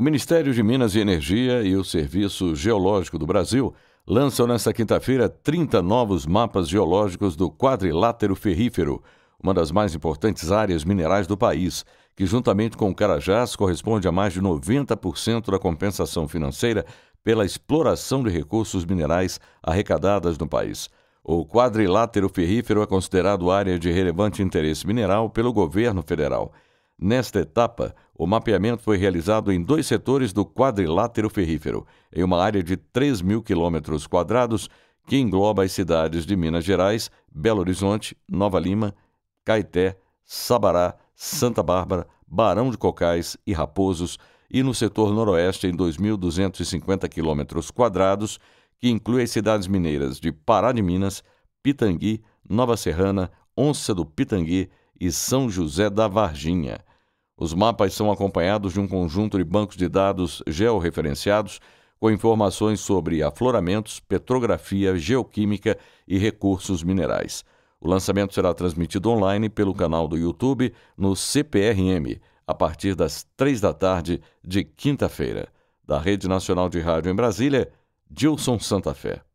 O Ministério de Minas e Energia e o Serviço Geológico do Brasil lançam nesta quinta-feira 30 novos mapas geológicos do quadrilátero ferrífero, uma das mais importantes áreas minerais do país, que juntamente com o Carajás corresponde a mais de 90% da compensação financeira pela exploração de recursos minerais arrecadadas no país. O quadrilátero ferrífero é considerado área de relevante interesse mineral pelo governo federal. Nesta etapa, o mapeamento foi realizado em dois setores do quadrilátero ferrífero, em uma área de 3 mil quilômetros quadrados que engloba as cidades de Minas Gerais, Belo Horizonte, Nova Lima, Caeté, Sabará, Santa Bárbara, Barão de Cocais e Raposos, e no setor noroeste em 2.250 quilômetros quadrados, que inclui as cidades mineiras de Pará de Minas, Pitangui, Nova Serrana, Onça do Pitangui e São José da Varginha. Os mapas são acompanhados de um conjunto de bancos de dados georreferenciados com informações sobre afloramentos, petrografia, geoquímica e recursos minerais. O lançamento será transmitido online pelo canal do YouTube no CPRM, a partir das três da tarde de quinta-feira. Da Rede Nacional de Rádio em Brasília, Gilson Santa Fé.